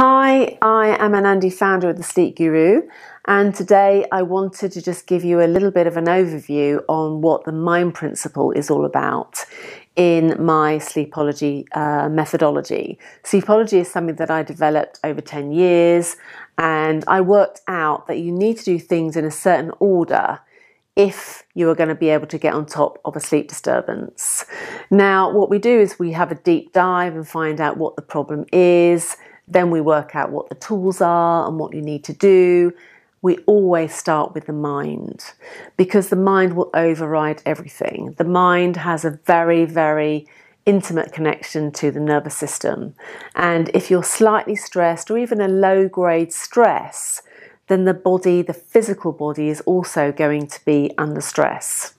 Hi, I am Anandi, founder of The Sleep Guru, and today I wanted to just give you a little bit of an overview on what the mind principle is all about in my sleepology uh, methodology. Sleepology is something that I developed over 10 years, and I worked out that you need to do things in a certain order if you are going to be able to get on top of a sleep disturbance. Now, what we do is we have a deep dive and find out what the problem is then we work out what the tools are and what you need to do. We always start with the mind because the mind will override everything. The mind has a very, very intimate connection to the nervous system. And if you're slightly stressed or even a low grade stress, then the body, the physical body, is also going to be under stress.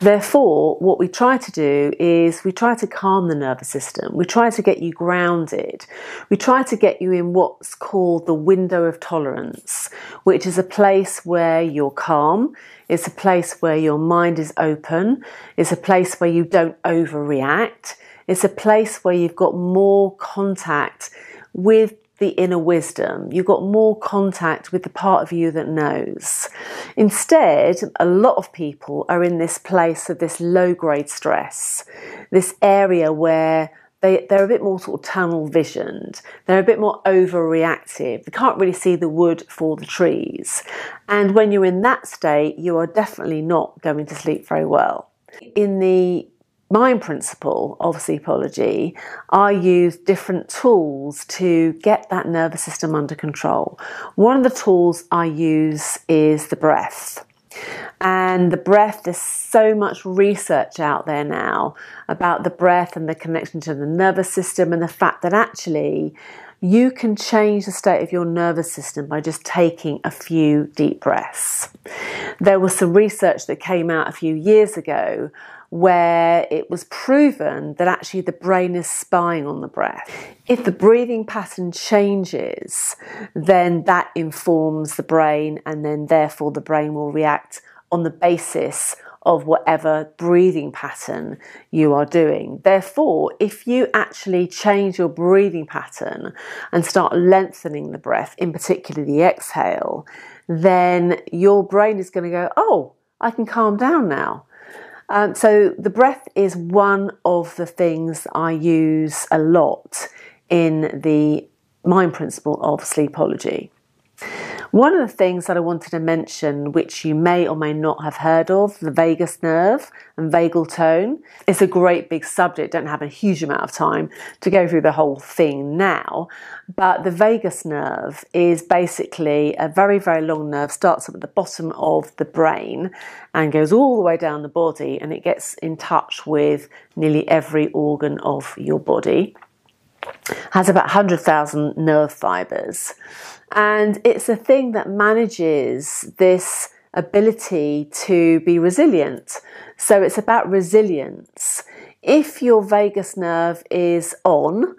Therefore, what we try to do is we try to calm the nervous system. We try to get you grounded. We try to get you in what's called the window of tolerance, which is a place where you're calm. It's a place where your mind is open. It's a place where you don't overreact. It's a place where you've got more contact with the inner wisdom. You've got more contact with the part of you that knows. Instead, a lot of people are in this place of this low grade stress, this area where they, they're a bit more sort of tunnel visioned, they're a bit more overreactive, they can't really see the wood for the trees. And when you're in that state, you are definitely not going to sleep very well. In the mine principle of sleepology, I use different tools to get that nervous system under control. One of the tools I use is the breath. And the breath, there's so much research out there now about the breath and the connection to the nervous system, and the fact that actually you can change the state of your nervous system by just taking a few deep breaths. There was some research that came out a few years ago where it was proven that actually the brain is spying on the breath. If the breathing pattern changes, then that informs the brain, and then therefore the brain will react on the basis of whatever breathing pattern you are doing. Therefore, if you actually change your breathing pattern and start lengthening the breath, in particular the exhale, then your brain is going to go, oh, I can calm down now. Um, so the breath is one of the things I use a lot in the mind principle of sleepology. One of the things that I wanted to mention, which you may or may not have heard of, the vagus nerve and vagal tone, it's a great big subject. Don't have a huge amount of time to go through the whole thing now, but the vagus nerve is basically a very, very long nerve, starts up at the bottom of the brain and goes all the way down the body, and it gets in touch with nearly every organ of your body has about 100,000 nerve fibers. And it's a thing that manages this ability to be resilient. So it's about resilience. If your vagus nerve is on,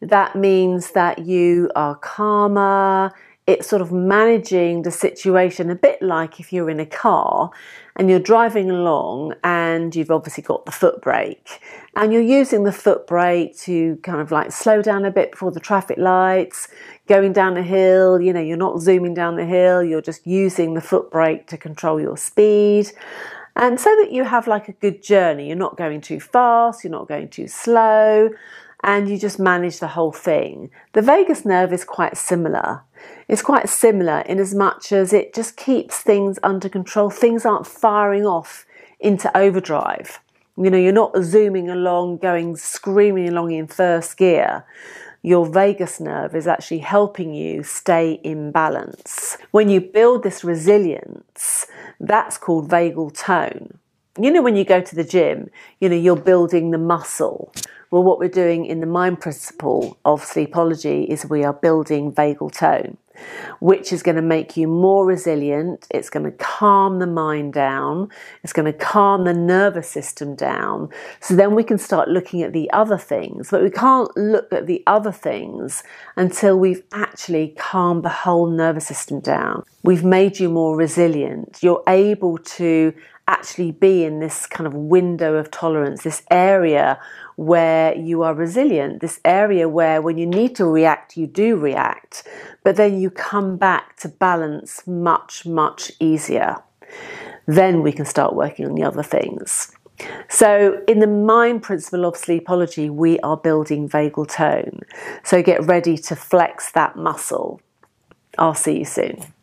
that means that you are calmer, it's sort of managing the situation a bit like if you're in a car and you're driving along and you've obviously got the foot brake and you're using the foot brake to kind of like slow down a bit before the traffic lights going down a hill you know you're not zooming down the hill you're just using the foot brake to control your speed and so that you have like a good journey you're not going too fast you're not going too slow and you just manage the whole thing. The vagus nerve is quite similar. It's quite similar in as much as it just keeps things under control. Things aren't firing off into overdrive. You know, you're not zooming along, going screaming along in first gear. Your vagus nerve is actually helping you stay in balance. When you build this resilience, that's called vagal tone you know, when you go to the gym, you know, you're building the muscle. Well, what we're doing in the mind principle of sleepology is we are building vagal tone, which is going to make you more resilient. It's going to calm the mind down. It's going to calm the nervous system down. So then we can start looking at the other things. But we can't look at the other things until we've actually calmed the whole nervous system down. We've made you more resilient. You're able to actually be in this kind of window of tolerance, this area where you are resilient, this area where when you need to react, you do react, but then you come back to balance much, much easier. Then we can start working on the other things. So, in the mind principle of sleepology, we are building vagal tone. So, get ready to flex that muscle. I'll see you soon.